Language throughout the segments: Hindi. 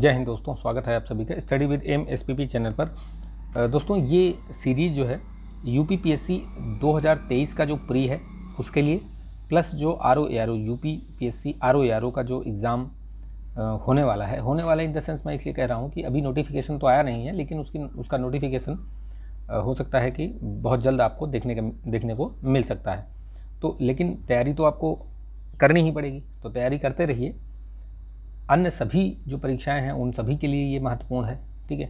जय हिंद दोस्तों स्वागत है आप सभी का study with M S P P channel पर दोस्तों ये सीरीज़ जो है U P P S C दो हज़ार तेईस का जो प्री है उसके लिए प्लस जो R O A R O U P P S C R O A R O का जो एग्ज़ाम होने वाला है होने वाला इन द सेंस मैं इसलिए कह रहा हूँ कि अभी नोटिफिकेशन तो आया नहीं है लेकिन उसकी उसका नोटिफिकेशन हो सकता है कि बहुत जल्द आपको देखने का देखने को मिल सकता है तो लेकिन तैयारी तो आपको करनी ही पड़ेगी तो तैयारी करते रहिए अन्य सभी जो परीक्षाएं हैं उन सभी के लिए ये महत्वपूर्ण है ठीक है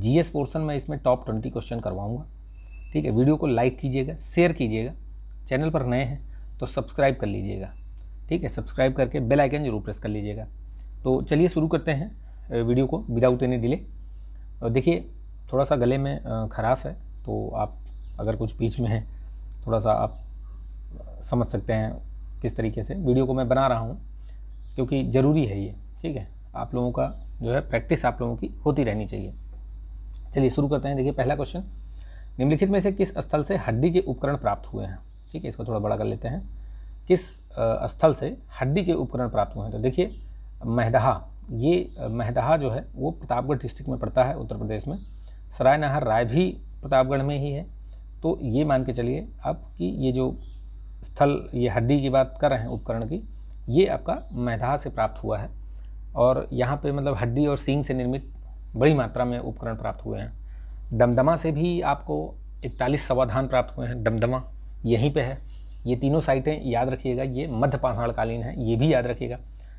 जीएस पोर्शन में इसमें टॉप ट्वेंटी क्वेश्चन करवाऊंगा ठीक है वीडियो को लाइक कीजिएगा शेयर कीजिएगा चैनल पर नए हैं तो सब्सक्राइब कर लीजिएगा ठीक है सब्सक्राइब करके बेल आइकन जरूर प्रेस कर लीजिएगा तो चलिए शुरू करते हैं वीडियो को विदाउट एनी डिले देखिए थोड़ा सा गले में खराश है तो आप अगर कुछ बीच में है थोड़ा सा आप समझ सकते हैं किस तरीके से वीडियो को मैं बना रहा हूँ क्योंकि ज़रूरी है ये ठीक है आप लोगों का जो है प्रैक्टिस आप लोगों की होती रहनी चाहिए चलिए शुरू करते हैं देखिए पहला क्वेश्चन निम्नलिखित में से किस स्थल से हड्डी के उपकरण प्राप्त हुए हैं ठीक है इसको थोड़ा बड़ा कर लेते हैं किस स्थल से हड्डी के उपकरण प्राप्त हुए हैं तो देखिए महदहा ये महदहा जो है वो प्रतापगढ़ डिस्ट्रिक्ट में पड़ता है उत्तर प्रदेश में सराय नहर राय भी प्रतापगढ़ में ही है तो ये मान के चलिए आप कि ये जो स्थल ये हड्डी की बात कर रहे हैं उपकरण की ये आपका मैधा से प्राप्त हुआ है और यहाँ पे मतलब हड्डी और सींग से निर्मित बड़ी मात्रा में उपकरण प्राप्त हुए हैं दमदमा से भी आपको इकतालीस समाधान प्राप्त हुए हैं दमदमा यहीं पे है ये तीनों साइटें याद रखिएगा ये मध्य पाषाणकालीन है ये भी याद रखिएगा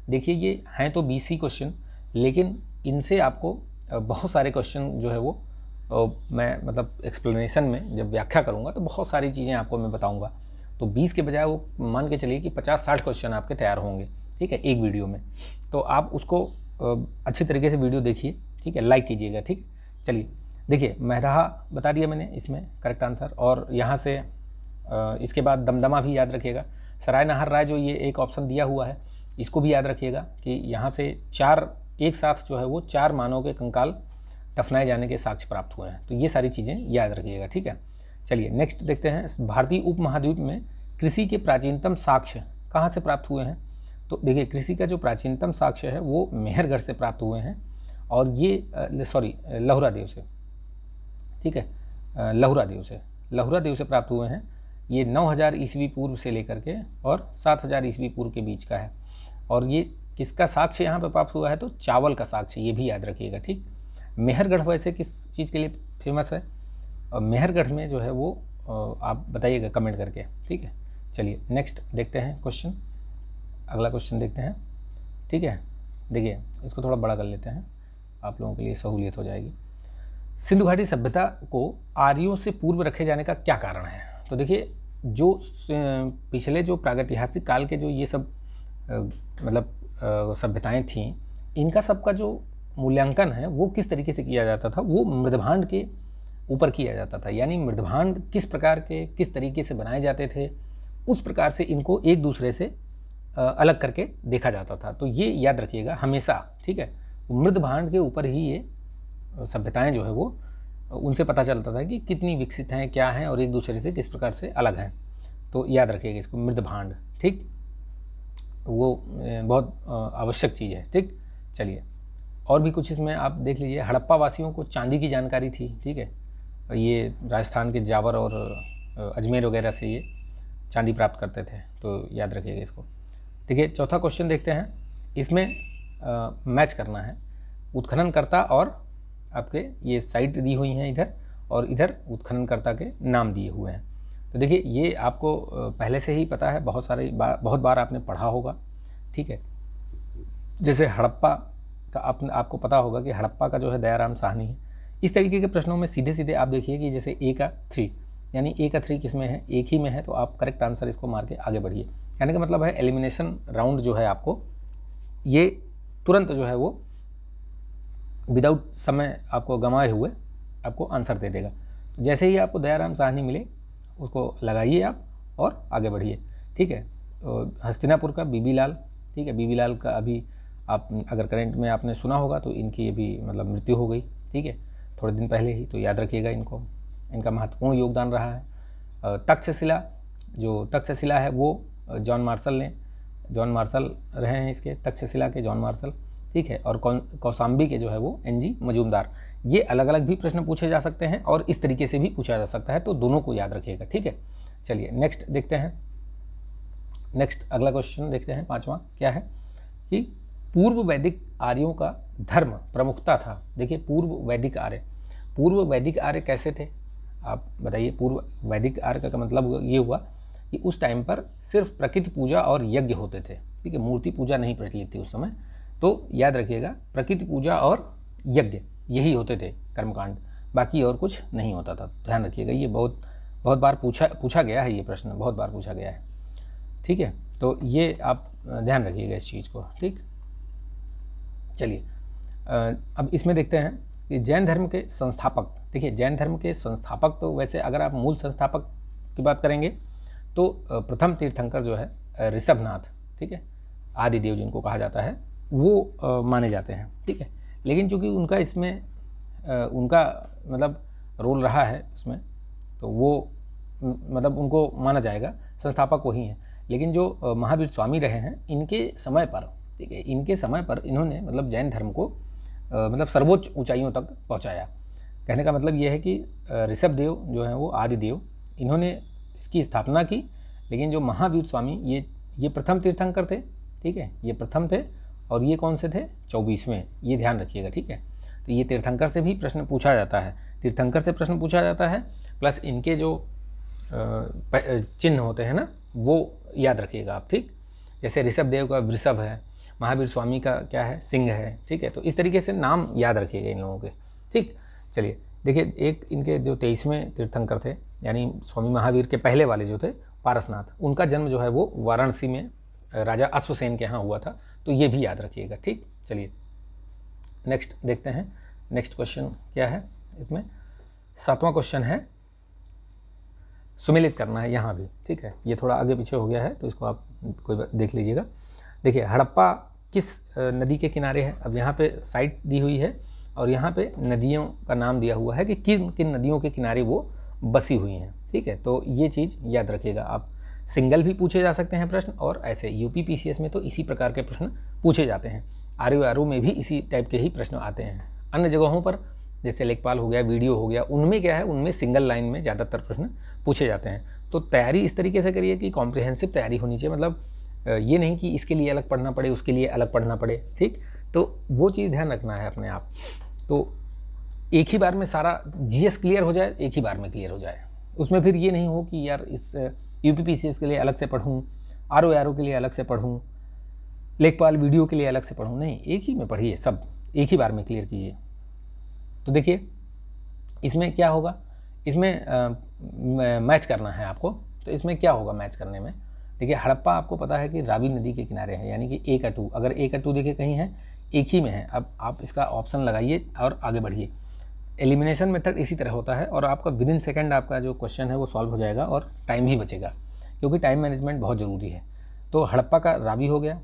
देखिए ये हैं तो बीसी क्वेश्चन लेकिन इनसे आपको बहुत सारे क्वेश्चन जो है वो मैं मतलब एक्सप्लेनेशन में जब व्याख्या करूँगा तो बहुत सारी चीज़ें आपको मैं बताऊँगा तो बीस के बजाय वो मान के चलिए कि पचास साठ क्वेश्चन आपके तैयार होंगे ठीक है एक वीडियो में तो आप उसको अच्छी तरीके से वीडियो देखिए ठीक है लाइक कीजिएगा ठीक चलिए देखिए मेहराहा बता दिया मैंने इसमें करेक्ट आंसर और यहाँ से इसके बाद दमदमा भी याद रखिएगा सराय नहर राय जो ये एक ऑप्शन दिया हुआ है इसको भी याद रखिएगा कि यहाँ से चार एक साथ जो है वो चार मानव के कंकाल दफनाए जाने के साक्ष्य प्राप्त हुए हैं तो ये सारी चीज़ें याद रखिएगा ठीक है चलिए नेक्स्ट देखते हैं भारतीय उपमहाद्वीप में कृषि के प्राचीनतम साक्ष्य कहाँ से प्राप्त हुए हैं तो देखिए कृषि का जो प्राचीनतम साक्ष्य है वो मेहरगढ़ से प्राप्त हुए हैं और ये सॉरी लहुरा देव से ठीक है लहुरा देव से लहुरा देव से प्राप्त हुए हैं ये 9000 ईस्वी पूर्व से लेकर के और 7000 ईस्वी पूर्व के बीच का है और ये किसका साक्ष्य यहाँ पर प्राप्त हुआ है तो चावल का साक्ष्य ये भी याद रखिएगा ठीक मेहरगढ़ वैसे किस चीज़ के लिए फेमस है और मेहरगढ़ में जो है वो आप बताइएगा कमेंट करके ठीक है चलिए नेक्स्ट देखते हैं क्वेश्चन अगला क्वेश्चन देखते हैं ठीक है देखिए इसको थोड़ा बड़ा कर लेते हैं आप लोगों के लिए सहूलियत हो जाएगी सिंधु घाटी सभ्यता को आर्यों से पूर्व रखे जाने का क्या कारण है तो देखिए जो पिछले जो प्रागैतिहासिक काल के जो ये सब मतलब सभ्यताएं थीं इनका सबका जो मूल्यांकन है वो किस तरीके से किया जाता था वो मृदभांड के ऊपर किया जाता था यानी मृदभांड किस प्रकार के किस तरीके से बनाए जाते थे उस प्रकार से इनको एक दूसरे से अलग करके देखा जाता था तो ये याद रखिएगा हमेशा ठीक है मृद भांड के ऊपर ही ये सभ्यताएं जो है वो उनसे पता चलता था कि कितनी विकसित हैं क्या हैं और एक दूसरे से किस प्रकार से अलग हैं तो याद रखिएगा इसको मृद भांड ठीक वो बहुत आवश्यक चीज़ है ठीक चलिए और भी कुछ इसमें आप देख लीजिए हड़प्पा वासियों को चांदी की जानकारी थी ठीक है ये राजस्थान के जावर और अजमेर वगैरह से ये चांदी प्राप्त करते थे तो याद रखिएगा इसको ठीक है चौथा क्वेश्चन देखते हैं इसमें आ, मैच करना है उत्खननकर्ता और आपके ये साइट दी हुई हैं इधर और इधर उत्खननकर्ता के नाम दिए हुए हैं तो देखिए ये आपको पहले से ही पता है बहुत सारे बार बहुत बार आपने पढ़ा होगा ठीक है जैसे हड़प्पा का आप, आपको पता होगा कि हड़प्पा का जो है दयाराम साहनी है इस तरीके के प्रश्नों में सीधे सीधे आप देखिए कि जैसे ए का थ्री यानी ए का थ्री किस में है एक ही में है तो आप करेक्ट आंसर इसको मार के आगे बढ़िए कहने का मतलब है एलिमिनेशन राउंड जो है आपको ये तुरंत जो है वो विदाउट समय आपको गंवाए हुए आपको आंसर दे देगा तो जैसे ही आपको दयाराम साहनी मिले उसको लगाइए आप और आगे बढ़िए ठीक है तो हस्तिनापुर का बीबी लाल ठीक है बीबी लाल का अभी आप अगर करेंट में आपने सुना होगा तो इनकी अभी मतलब मृत्यु हो गई ठीक है थोड़े दिन पहले ही तो याद रखिएगा इनको इनका महत्वपूर्ण योगदान रहा है तक्षशिला जो तक्षशिला है वो जॉन मार्शल ने जॉन मार्शल रहे हैं इसके तक्षशिला के जॉन मार्शल ठीक है और कौसाम्बी के जो है वो एन जी मजूमदार ये अलग अलग भी प्रश्न पूछे जा सकते हैं और इस तरीके से भी पूछा जा सकता है तो दोनों को याद रखिएगा ठीक है चलिए नेक्स्ट देखते हैं नेक्स्ट अगला क्वेश्चन देखते हैं पांचवा क्या है कि पूर्व वैदिक आर्यों का धर्म प्रमुखता था देखिए पूर्व वैदिक आर्य पूर्व वैदिक आर्य कैसे थे आप बताइए पूर्व वैदिक आर्य का मतलब ये हुआ कि उस टाइम पर सिर्फ प्रकृति पूजा और यज्ञ होते थे ठीक है मूर्ति पूजा नहीं प्रचलित थी उस समय तो याद रखिएगा प्रकृति पूजा और यज्ञ यही होते थे कर्मकांड बाकी और कुछ नहीं होता था ध्यान रखिएगा ये बहुत बहुत बार पूछा पूछा गया है ये प्रश्न बहुत बार पूछा गया है ठीक है तो ये आप ध्यान रखिएगा इस चीज़ को ठीक चलिए अब इसमें देखते हैं कि जैन धर्म के संस्थापक देखिए जैन धर्म के संस्थापक तो वैसे अगर आप मूल संस्थापक की बात करेंगे तो प्रथम तीर्थंकर जो है ऋषभनाथ ठीक है आदिदेव जिनको कहा जाता है वो माने जाते हैं ठीक है लेकिन चूँकि उनका इसमें उनका मतलब रोल रहा है इसमें तो वो मतलब उनको माना जाएगा संस्थापक वही हैं लेकिन जो महावीर स्वामी रहे हैं इनके समय पर ठीक है इनके समय पर इन्होंने मतलब जैन धर्म को मतलब सर्वोच्च ऊंचाइयों तक पहुंचाया कहने का मतलब ये है कि ऋषभ देव जो हैं वो आदिदेव इन्होंने इसकी स्थापना की लेकिन जो महावीर स्वामी ये ये प्रथम तीर्थंकर थे ठीक है ये प्रथम थे और ये कौन से थे चौबीसवें ये ध्यान रखिएगा ठीक है तो ये तीर्थंकर से भी प्रश्न पूछा जाता है तीर्थंकर से प्रश्न पूछा जाता है प्लस इनके जो चिन्ह होते हैं ना वो याद रखिएगा आप ठीक जैसे ऋषभ देव का वृषभ है महावीर स्वामी का क्या है सिंह है ठीक है तो इस तरीके से नाम याद रखिएगा इन लोगों के ठीक चलिए देखिए एक इनके जो तेईसवें तीर्थंकर थे यानी स्वामी महावीर के पहले वाले जो थे पारसनाथ उनका जन्म जो है वो वाराणसी में राजा अश्वसेन के यहाँ हुआ था तो ये भी याद रखिएगा ठीक चलिए नेक्स्ट देखते हैं नेक्स्ट क्वेश्चन क्या है इसमें सातवां क्वेश्चन है सुमिलित करना है यहाँ भी ठीक है ये थोड़ा आगे पीछे हो गया है तो इसको आप कोई देख लीजिएगा देखिए हड़प्पा किस नदी के किनारे है अब यहाँ पे साइट दी हुई है और यहाँ पे नदियों का नाम दिया हुआ है कि किन किन नदियों के किनारे वो बसी हुई हैं ठीक है तो ये चीज़ याद रखिएगा आप सिंगल भी पूछे जा सकते हैं प्रश्न और ऐसे यू पी में तो इसी प्रकार के प्रश्न पूछे जाते हैं आर यू में भी इसी टाइप के ही प्रश्न आते हैं अन्य जगहों पर जैसे लेखपाल हो गया वीडियो हो गया उनमें क्या है उनमें सिंगल लाइन में ज़्यादातर प्रश्न पूछे जाते हैं तो तैयारी इस तरीके से करिए कि कॉम्प्रिहेंसिव तैयारी होनी चाहिए मतलब ये नहीं कि इसके लिए अलग पढ़ना पड़े उसके लिए अलग पढ़ना पड़े ठीक तो वो चीज़ ध्यान रखना है अपने आप तो एक ही बार में सारा जीएस क्लियर हो जाए एक ही बार में क्लियर हो जाए उसमें फिर ये नहीं हो कि यार इस यू पी के लिए अलग से पढ़ूँ आर ओ के लिए अलग से पढ़ूँ लेखपाल वीडियो के लिए अलग से पढ़ूँ नहीं एक ही में पढ़िए सब एक ही बार में क्लियर कीजिए तो देखिए इसमें क्या होगा इसमें आ, मैच करना है आपको तो इसमें क्या होगा मैच करने में देखिए हड़प्पा आपको पता है कि रावी नदी के किनारे हैं यानी कि ए का टू अगर ए का टू देखिए कहीं है एक ही में है अब आप इसका ऑप्शन लगाइए और आगे बढ़िए एलिमिनेशन मेथड इसी तरह होता है और आपका विद इन सेकेंड आपका जो क्वेश्चन है वो सॉल्व हो जाएगा और टाइम ही बचेगा क्योंकि टाइम मैनेजमेंट बहुत ज़रूरी है तो हड़प्पा का रावी हो गया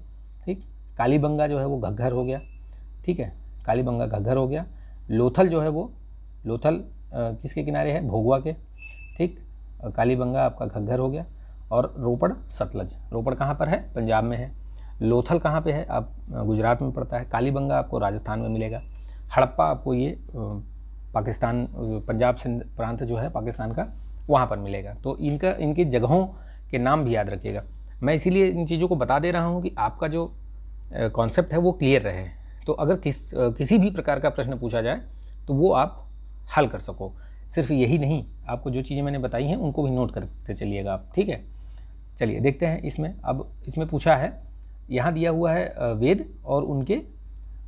ठीक कालीबंगा जो है वो घग्घर हो गया ठीक है कालीबंगा घग्घर हो गया लोथल जो है वो लोथल किसके किनारे है भोगवा के ठीक कालीबंगा आपका घग्घर हो गया और रोपड़ सतलज रोपड़ कहाँ पर है पंजाब में है लोथल कहाँ पे है आप गुजरात में पड़ता है कालीबंगा आपको राजस्थान में मिलेगा हड़प्पा आपको ये पाकिस्तान पंजाब सिंध प्रांत जो है पाकिस्तान का वहाँ पर मिलेगा तो इनका इनकी जगहों के नाम भी याद रखिएगा मैं इसीलिए इन चीज़ों को बता दे रहा हूँ कि आपका जो कॉन्सेप्ट है वो क्लियर रहे तो अगर किस किसी भी प्रकार का प्रश्न पूछा जाए तो वो आप हल कर सको सिर्फ यही नहीं आपको जो चीज़ें मैंने बताई हैं उनको भी नोट करते चलिएगा आप ठीक है चलिए देखते हैं इसमें अब इसमें पूछा है यहाँ दिया हुआ है वेद और उनके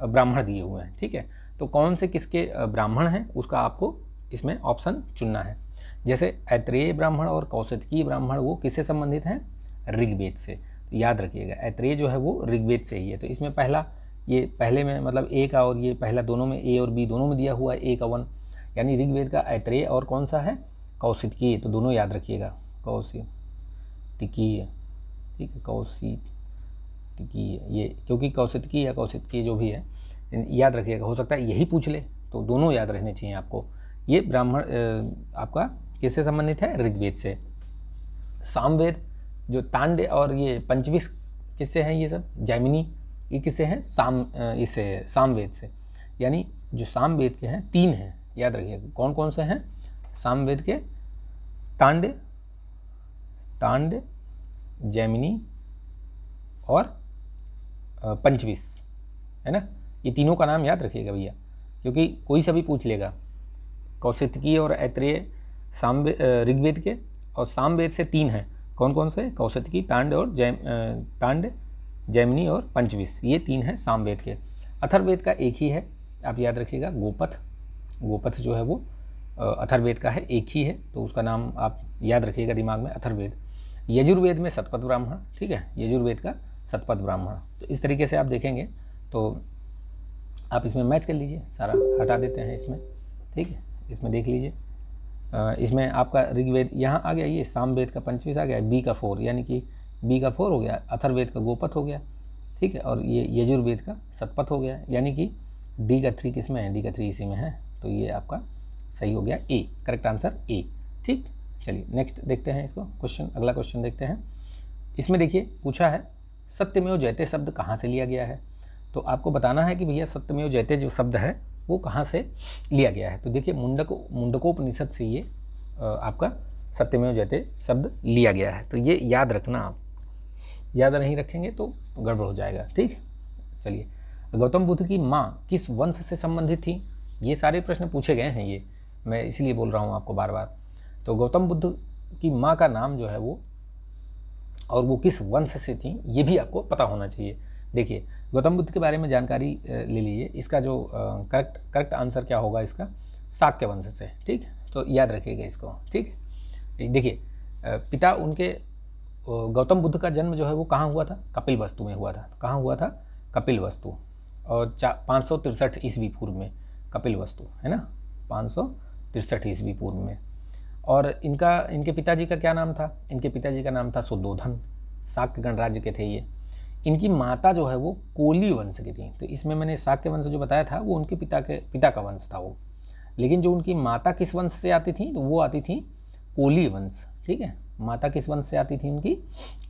ब्राह्मण दिए हुए हैं ठीक है तो कौन से किसके ब्राह्मण हैं उसका आपको इसमें ऑप्शन चुनना है जैसे ऐत्रेय ब्राह्मण और कौशतकी ब्राह्मण वो किससे संबंधित हैं ऋग्वेद से तो याद रखिएगा ऐत्रेय जो है वो ऋग्वेद से ही है तो इसमें पहला ये पहले में मतलब ए का और ये पहला दोनों में ए और बी दोनों में दिया हुआ है ए का वन यानी ऋग्वेद का ऐत्रेय और कौन सा है कौशितकीय तो दोनों याद रखिएगा टिकीय ठीक है कौशिक टिकीय ये क्योंकि कौशितकीय या कौशितकीय जो भी है याद रखिएगा हो सकता है यही पूछ ले तो दोनों याद रहने चाहिए आपको ये ब्राह्मण आपका किससे संबंधित है ऋग्वेद से सामवेद जो तांड और ये पंचविश किससे हैं ये सब जैमिनी ये किससे हैं साम इससे सामवेद से यानी जो सामवेद के हैं तीन हैं याद रखिएगा कौन कौन से हैं सामवेद के तांड तांड जैमिनी और पंचविश है ना ये तीनों का नाम याद रखिएगा भैया क्योंकि कोई सा भी पूछ लेगा कौशितकी और ऐत्रेय साम ऋग्वेद के और सामवेद से तीन हैं कौन कौन से कौशितकी तांड और जैम तांड जैमिनी और पंचविश ये तीन हैं सामवेद के अथर्वेद का एक ही है आप याद रखिएगा गोपथ गोपथ जो है वो अथर्वेद का है एक ही है तो उसका नाम आप याद रखिएगा दिमाग में अथर्वेद यजुर्वेद में सतपथ ब्राह्मण ठीक है यजुर्वेद का सतपथ ब्राह्मण तो इस तरीके से आप देखेंगे तो आप इसमें मैच कर लीजिए सारा हटा देते हैं इसमें ठीक है इसमें देख लीजिए इसमें आपका ऋग्वेद यहाँ आ गया ये सामवेद का पंचवीस आ गया बी का फोर यानी कि बी का फोर हो गया अथर्वेद का गोपथ हो गया ठीक है और ये यजुर्वेद का सतपथ हो गया यानी कि डी का थ्री किस में है डी का थ्री इसी में है तो ये आपका सही हो गया ए करेक्ट आंसर ए ठीक चलिए नेक्स्ट देखते हैं इसको क्वेश्चन अगला क्वेश्चन देखते हैं इसमें देखिए पूछा है सत्यमेव जयते शब्द कहाँ से लिया गया है तो आपको बताना है कि भैया सत्यमेव जयते जो शब्द है वो कहाँ से लिया गया है तो देखिए मुंडक मुंडकोपनिषद से ये आपका सत्यमेव जयते शब्द लिया गया है तो ये याद रखना आप याद नहीं रखेंगे तो गड़बड़ हो जाएगा ठीक चलिए गौतम बुद्ध की माँ किस वंश से संबंधित थी ये सारे प्रश्न पूछे गए हैं ये मैं इसलिए बोल रहा हूँ आपको बार बार तो गौतम बुद्ध की माँ का नाम जो है वो और वो किस वंश से थी ये भी आपको पता होना चाहिए देखिए गौतम बुद्ध के बारे में जानकारी ले लीजिए इसका जो करेक्ट करेक्ट आंसर क्या होगा इसका शाक्य वंश से ठीक तो याद रखिएगा इसको ठीक देखिए पिता उनके गौतम बुद्ध का जन्म जो है वो कहाँ हुआ था कपिल वस्तु में हुआ था कहाँ हुआ था कपिल वस्तु और चा पाँच सौ तिरसठ ईस्वी पूर्व में कपिल वस्तु है ना पाँच सौ तिरसठ ईस्वी पूर्व में और इनका इनके पिताजी का क्या नाम था इनके पिताजी का नाम था सुदोधन शाक्य गणराज्य के थे ये इनकी माता जो है वो कोली वंश की थी तो इसमें मैंने इसाक के वंश जो बताया था वो उनके पिता के पिता का वंश था वो लेकिन जो उनकी माता किस वंश से आती थी तो वो आती थी कोली वंश ठीक है माता किस वंश से आती थी उनकी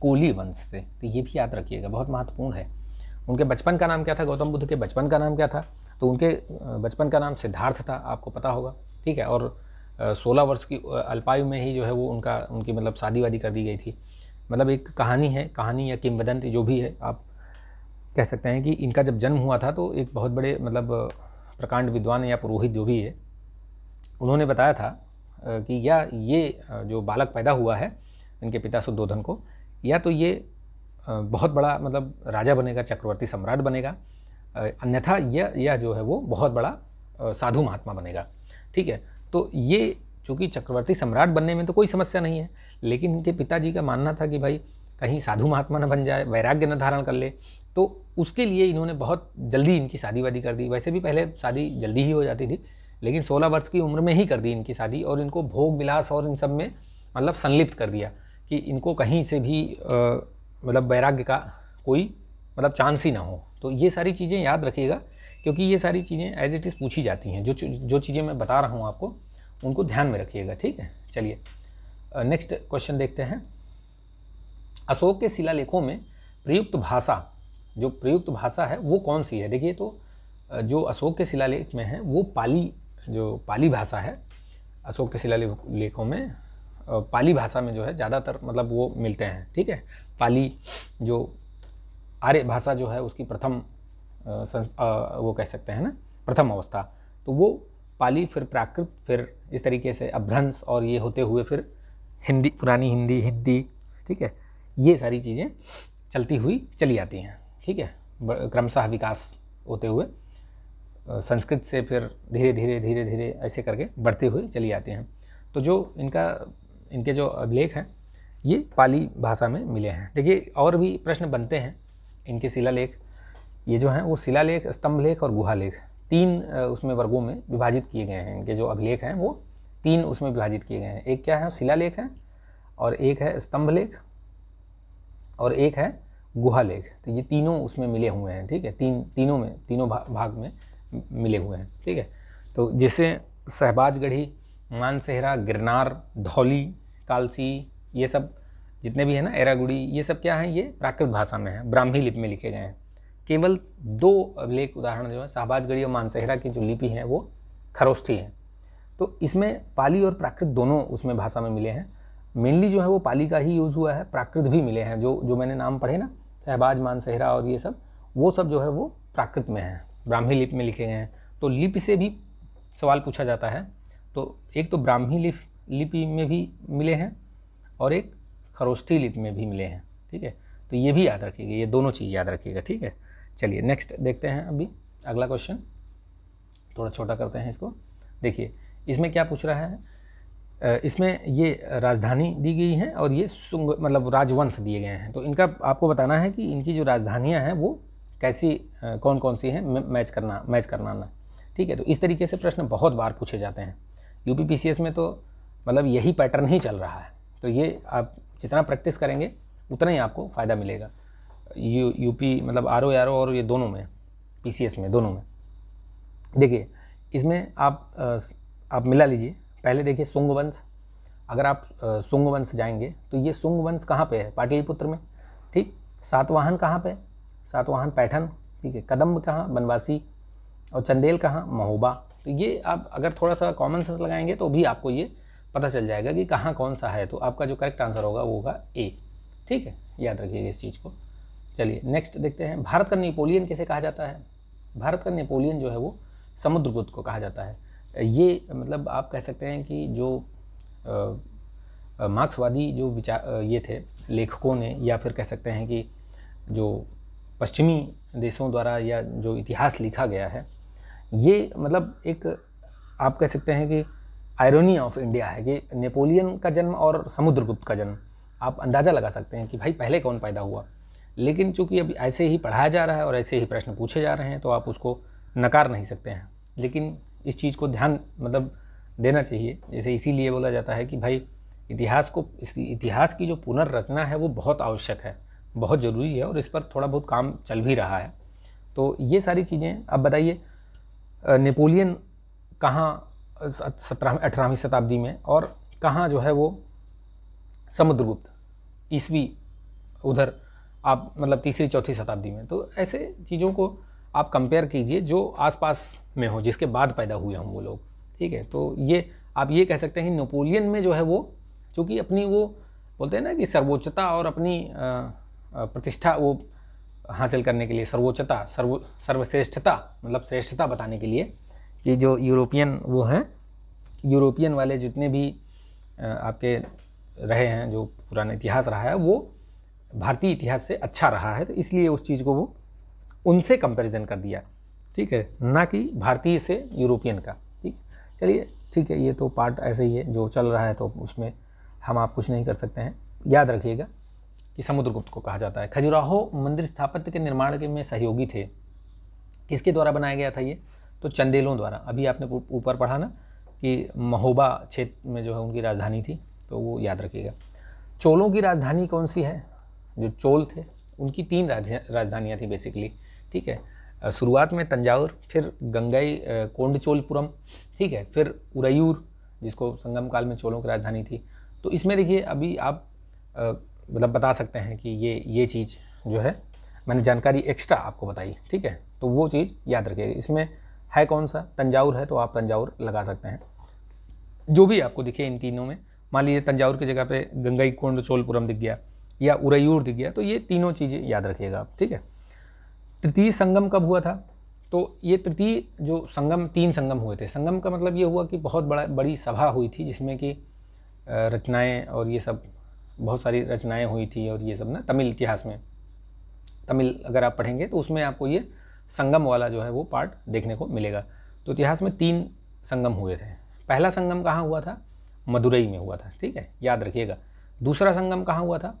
कोली वंश से तो ये भी याद रखिएगा बहुत महत्वपूर्ण है उनके बचपन का नाम क्या था गौतम बुद्ध के बचपन का नाम क्या था तो उनके बचपन का नाम सिद्धार्थ था आपको पता होगा ठीक है और सोलह वर्ष की अल्पायु में ही जो है वो उनका उनकी मतलब शादी वादी कर दी गई थी मतलब एक कहानी है कहानी या किमवदंती जो भी है आप कह सकते हैं कि इनका जब जन्म हुआ था तो एक बहुत बड़े मतलब प्रकांड विद्वान या पुरोहित जो भी है उन्होंने बताया था कि या ये जो बालक पैदा हुआ है इनके पिता सुद्धोधन को या तो ये बहुत बड़ा मतलब राजा बनेगा चक्रवर्ती सम्राट बनेगा अन्यथा यह यह जो है वो बहुत बड़ा साधु महात्मा बनेगा ठीक है तो ये चूँकि चक्रवर्ती सम्राट बनने में तो कोई समस्या नहीं है लेकिन इनके पिताजी का मानना था कि भाई कहीं साधु महात्मा न बन जाए वैराग्य न धारण कर ले तो उसके लिए इन्होंने बहुत जल्दी इनकी शादी वादी कर दी वैसे भी पहले शादी जल्दी ही हो जाती थी लेकिन 16 वर्ष की उम्र में ही कर दी इनकी शादी और इनको भोग विलास और इन सब में मतलब संलिप्त कर दिया कि इनको कहीं से भी मतलब वैराग्य का कोई मतलब चांस ही ना हो तो ये सारी चीज़ें याद रखिएगा क्योंकि ये सारी चीज़ें एज इट इज़ पूछी जाती हैं जो जो चीज़ें मैं बता रहा हूँ आपको उनको ध्यान में रखिएगा ठीक है चलिए नेक्स्ट क्वेश्चन देखते हैं अशोक के शिलालेखों में प्रयुक्त भाषा जो प्रयुक्त भाषा है वो कौन सी है देखिए तो जो अशोक के शिलालेख में है वो पाली जो पाली भाषा है अशोक के शिलालेखों में पाली भाषा में जो है ज़्यादातर मतलब वो मिलते हैं ठीक है पाली जो आर्य भाषा जो है उसकी प्रथम वो कह सकते हैं ना प्रथम अवस्था तो वो पाली फिर प्राकृत फिर इस तरीके से अभ्रंश और ये होते हुए फिर हिंदी पुरानी हिंदी हिंदी ठीक है ये सारी चीज़ें चलती हुई चली आती हैं ठीक है क्रमशः विकास होते हुए संस्कृत से फिर धीरे धीरे धीरे धीरे ऐसे करके बढ़ते हुए चली आती हैं तो जो इनका इनके जो अभिलेख हैं ये पाली भाषा में मिले हैं देखिए और भी प्रश्न बनते हैं इनके शिलालेख ये जो हैं वो शिलालेख स्तंभ लेख और गुहालेख तीन उसमें वर्गों में विभाजित किए गए हैं इनके जो अभिलेख हैं वो तीन उसमें विभाजित किए गए हैं एक क्या है शिलालेख है और एक है स्तंभ लेख और एक है गुहा लेख तो ये तीनों उसमें मिले हुए हैं ठीक है तीन तीनों में तीनों भा, भाग में मिले हुए हैं ठीक है तो जैसे सहबाजगढ़ी मानसेहरा गिरनार धौली कालसी ये सब जितने भी है ना एरागुड़ी ये सब क्या है ये प्राकृत भाषा में है ब्राह्मी लिपि में लिखे गए हैं केवल दो लेख उदाहरण जो है शाहबाजगढ़ी और मानसहरा की जो लिपि है वो खरोष्ठी है तो इसमें पाली और प्राकृत दोनों उसमें भाषा में मिले हैं मेनली जो है वो पाली का ही यूज़ हुआ है प्राकृत भी मिले हैं जो जो मैंने नाम पढ़े ना शहबाज मानसहरा और ये सब वो सब जो है वो प्राकृत में है ब्राह्मी लिपि में लिखे गए हैं तो लिपि से भी सवाल पूछा जाता है तो एक तो ब्राह्मी लिप लिपि में भी मिले हैं और एक खरोष्ठी लिपि में भी मिले हैं ठीक है तो ये भी याद रखिएगा ये दोनों चीज़ याद रखिएगा ठीक है चलिए नेक्स्ट देखते हैं अभी अगला क्वेश्चन थोड़ा छोटा करते हैं इसको देखिए इसमें क्या पूछ रहा है इसमें ये राजधानी दी गई है और ये सुंग मतलब राजवंश दिए गए हैं तो इनका आपको बताना है कि इनकी जो राजधानियाँ हैं वो कैसी कौन कौन सी हैं मैच करना मैच करना ठीक है तो इस तरीके से प्रश्न बहुत बार पूछे जाते हैं यू में तो मतलब यही पैटर्न ही चल रहा है तो ये आप जितना प्रैक्टिस करेंगे उतना ही आपको फ़ायदा मिलेगा यू यूपी मतलब आर ओ आर ओ और ये दोनों में पी सी एस में दोनों में देखिए इसमें आप आप मिला लीजिए पहले देखिए सुंग वंश अगर आप सुंग वंश जाएंगे तो ये सुंग वंश कहाँ पे है पाटलिपुत्र में ठीक सातवाहन कहाँ पे सातवाहन पैठन ठीक है कदम्ब कहाँ बनवासी और चंदेल कहाँ महोबा तो ये आप अगर थोड़ा सा कॉमन सेंस लगाएंगे तो भी आपको ये पता चल जाएगा कि कहाँ कौन सा है तो आपका जो करेक्ट आंसर होगा वो होगा ए ठीक है याद रखिएगा इस चीज़ को चलिए नेक्स्ट देखते हैं भारत का नेपोलियन कैसे कहा जाता है भारत का नेपोलियन जो है वो समुद्रगुप्त को कहा जाता है ये मतलब आप कह सकते हैं कि जो मार्क्सवादी जो विचार ये थे लेखकों ने या फिर कह सकते हैं कि जो पश्चिमी देशों द्वारा या जो इतिहास लिखा गया है ये मतलब एक आप कह सकते हैं कि आयरोनी ऑफ इंडिया है कि नेपोलियन का जन्म और समुद्रगुप्त का जन्म आप अंदाज़ा लगा सकते हैं कि भाई पहले कौन पैदा हुआ लेकिन चूंकि अब ऐसे ही पढ़ाया जा रहा है और ऐसे ही प्रश्न पूछे जा रहे हैं तो आप उसको नकार नहीं सकते हैं लेकिन इस चीज़ को ध्यान मतलब देना चाहिए जैसे इसीलिए बोला जाता है कि भाई इतिहास को इतिहास की जो पुनर्रचना है वो बहुत आवश्यक है बहुत ज़रूरी है और इस पर थोड़ा बहुत काम चल भी रहा है तो ये सारी चीज़ें अब बताइए नेपोलियन कहाँ सत्रह अठारहवीं शताब्दी में और कहाँ जो है वो समुद्रगुप्त ईस्वी उधर आप मतलब तीसरी चौथी शताब्दी में तो ऐसे चीज़ों को आप कंपेयर कीजिए जो आसपास में हो जिसके बाद पैदा हुए हों वो लोग ठीक है तो ये आप ये कह सकते हैं नेपोलियन में जो है वो चूँकि अपनी वो बोलते हैं ना कि सर्वोच्चता और अपनी प्रतिष्ठा वो हासिल करने के लिए सर्वोच्चता सर्व सर्वश्रेष्ठता मतलब श्रेष्ठता बताने के लिए कि जो यूरोपियन वो हैं यूरोपियन वाले जितने भी आपके रहे हैं जो पुराना इतिहास रहा है वो भारतीय इतिहास से अच्छा रहा है तो इसलिए उस चीज़ को वो उनसे कंपैरिजन कर दिया ठीक है ना कि भारतीय से यूरोपियन का ठीक चलिए ठीक है ये तो पार्ट ऐसे ही है जो चल रहा है तो उसमें हम आप कुछ नहीं कर सकते हैं याद रखिएगा कि समुद्रगुप्त को कहा जाता है खजुराहो मंदिर स्थापत्य के निर्माण के में सहयोगी थे किसके द्वारा बनाया गया था ये तो चंदेलों द्वारा अभी आपने ऊपर पढ़ा ना कि महोबा क्षेत्र में जो है उनकी राजधानी थी तो वो याद रखिएगा चोलों की राजधानी कौन सी है जो चोल थे उनकी तीन राजधानियाँ थी बेसिकली ठीक है शुरुआत में तंजावर फिर गंगाई कोंडचोलपुरम ठीक है फिर उरयूर जिसको संगम काल में चोलों की राजधानी थी तो इसमें देखिए अभी आप मतलब बता सकते हैं कि ये ये चीज़ जो है मैंने जानकारी एक्स्ट्रा आपको बताई ठीक है तो वो चीज़ याद रखिएगा इसमें है कौन सा तंजावर है तो आप तंजावर लगा सकते हैं जो भी आपको दिखे इन तीनों में मान लीजिए तंजावर की जगह पे गंगाई कोंड चोलपुरम दिख गया या उरयूर दिख गया तो ये तीनों चीज़ें याद रखिएगा आप ठीक है तृतीय संगम कब हुआ था तो ये तृतीय जो संगम तीन संगम हुए थे संगम का मतलब ये हुआ कि बहुत बड़ा बड़ी सभा हुई थी जिसमें कि रचनाएं और ये सब बहुत सारी रचनाएं हुई थी और ये सब ना तमिल इतिहास में तमिल अगर आप पढ़ेंगे तो उसमें आपको ये संगम वाला जो है वो पार्ट देखने को मिलेगा तो इतिहास में तीन संगम हुए थे पहला संगम कहाँ हुआ था मदुरई में हुआ था ठीक है याद रखिएगा दूसरा संगम कहाँ हुआ था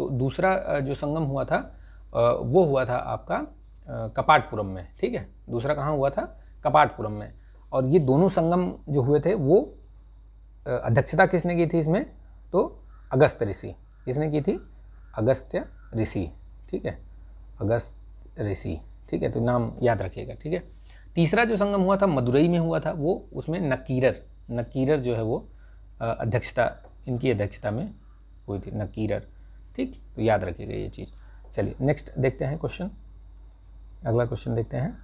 तो दूसरा जो संगम हुआ था वो हुआ था आपका कपाटपुरम में ठीक है दूसरा कहाँ हुआ था कपाटपुरम में और ये दोनों संगम जो हुए थे वो अध्यक्षता किसने की थी इसमें तो अगस्त ऋषि किसने की थी अगस्त्य ऋषि ठीक है अगस्त ऋषि ठीक है तो नाम याद रखिएगा ठीक है तीसरा जो संगम हुआ था मदुरई में हुआ था वो उसमें नकीरर नकीरर जो है वो अध्यक्षता इनकी अध्यक्षता में हुई थी नकीरर ठीक तो याद रखिएगा ये चीज़ चलिए नेक्स्ट देखते हैं क्वेश्चन अगला क्वेश्चन देखते हैं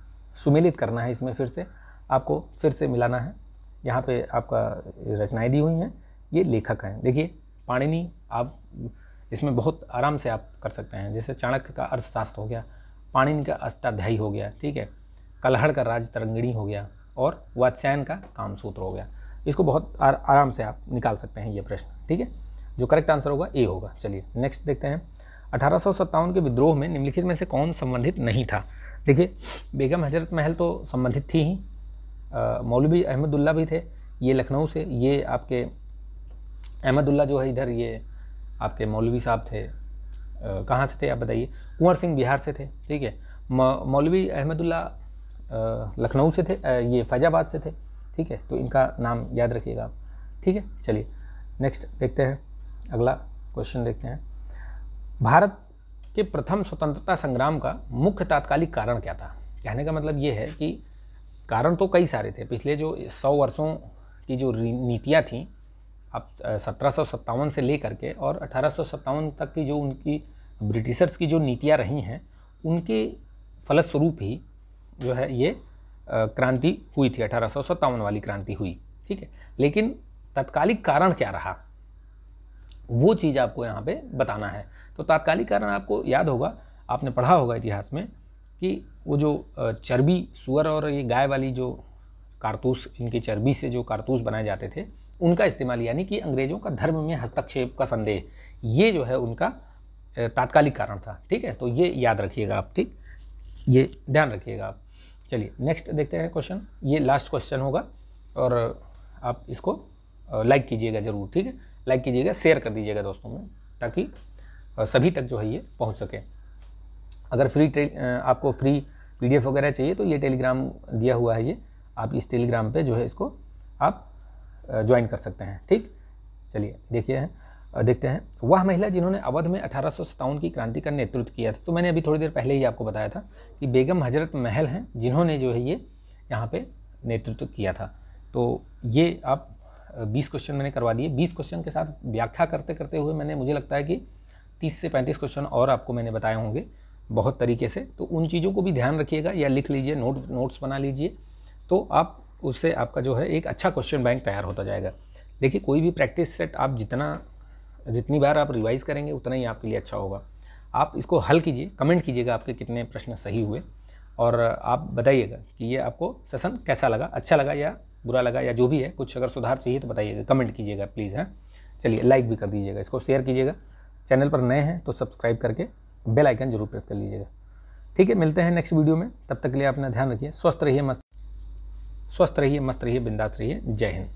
सुमिलित करना है इसमें फिर से आपको फिर से मिलाना है यहाँ पे आपका रचनाएं दी हुई हैं ये लेखक हैं देखिए पाणिनि आप इसमें बहुत आराम से आप कर सकते हैं जैसे चाणक्य का अर्थशास्त्र हो गया पाणिनि का अष्टाध्यायी हो गया ठीक है कलहड़ का राज तरंगिणी हो गया और वात्स्यायन का कामसूत्र हो गया इसको बहुत आराम से आप निकाल सकते हैं ये प्रश्न ठीक है जो करेक्ट आंसर होगा ए होगा चलिए नेक्स्ट देखते हैं अठारह के विद्रोह में निम्नलिखित में से कौन संबंधित नहीं था देखिए बेगम हजरत महल तो संबंधित थी ही मौलवी अहमदुल्ला भी थे ये लखनऊ से ये आपके अहमदुल्ला जो है इधर ये आपके मौलवी साहब थे कहाँ से थे आप बताइए कुंवर सिंह बिहार से थे ठीक है मौलवी अहमदुल्ला लखनऊ से थे आ, ये फैजाबाद से थे ठीक है तो इनका नाम याद रखिएगा आप ठीक है चलिए नेक्स्ट देखते हैं अगला क्वेश्चन देखते हैं भारत के प्रथम स्वतंत्रता संग्राम का मुख्य तात्कालिक कारण क्या था कहने का मतलब ये है कि कारण तो कई सारे थे पिछले जो सौ वर्षों की जो नीतियाँ थीं अब सत्रह से लेकर के और अठारह तक की जो उनकी ब्रिटिशर्स की जो नीतियाँ रही हैं उनके फलस्वरूप ही जो है ये क्रांति हुई थी अठारह वाली क्रांति हुई ठीक है लेकिन तत्कालिक कारण क्या रहा वो चीज़ आपको यहाँ पे बताना है तो तात्कालिक कारण आपको याद होगा आपने पढ़ा होगा इतिहास में कि वो जो चर्बी सुअर और ये गाय वाली जो कारतूस इनकी चर्बी से जो कारतूस बनाए जाते थे उनका इस्तेमाल यानी कि अंग्रेज़ों का धर्म में हस्तक्षेप का संदेह ये जो है उनका तात्कालिक कारण था ठीक है तो ये याद रखिएगा आप ठीक ये ध्यान रखिएगा आप चलिए नेक्स्ट देखते हैं क्वेश्चन ये लास्ट क्वेश्चन होगा और आप इसको लाइक कीजिएगा ज़रूर ठीक है लाइक कीजिएगा शेयर कर दीजिएगा दोस्तों में ताकि सभी तक जो है ये पहुँच सके अगर फ्री आपको फ्री पीडीएफ वगैरह चाहिए तो ये टेलीग्राम दिया हुआ है ये आप इस टेलीग्राम पे जो है इसको आप ज्वाइन कर सकते हैं ठीक चलिए देखिए देखते हैं वह महिला जिन्होंने अवध में अठारह की क्रांति का नेतृत्व किया था तो मैंने अभी थोड़ी देर पहले ही आपको बताया था कि बेगम हजरत महल हैं जिन्होंने जो है ये यहाँ पर नेतृत्व किया था तो ये आप बीस क्वेश्चन मैंने करवा दिए बीस क्वेश्चन के साथ व्याख्या करते करते हुए मैंने मुझे लगता है कि तीस से पैंतीस क्वेश्चन और आपको मैंने बताए होंगे बहुत तरीके से तो उन चीज़ों को भी ध्यान रखिएगा या लिख लीजिए नोट नोट्स बना लीजिए तो आप उससे आपका जो है एक अच्छा क्वेश्चन बैंक तैयार होता जाएगा देखिए कोई भी प्रैक्टिस सेट आप जितना जितनी बार आप रिवाइज़ करेंगे उतना ही आपके लिए अच्छा होगा आप इसको हल कीजिए कमेंट कीजिएगा आपके कितने प्रश्न सही हुए और आप बताइएगा कि ये आपको सेशन कैसा लगा अच्छा लगा या बुरा लगा या जो भी है कुछ अगर सुधार चाहिए तो बताइएगा कमेंट कीजिएगा प्लीज़ हाँ चलिए लाइक भी कर दीजिएगा इसको शेयर कीजिएगा चैनल पर नए हैं तो सब्सक्राइब करके बेल आइकन जरूर प्रेस कर लीजिएगा ठीक है मिलते हैं नेक्स्ट वीडियो में तब तक के लिए अपना ध्यान रखिए स्वस्थ रहिए मस्त स्वस्थ रहिए मस्त रहिए बिंदास रहिए जय हिंद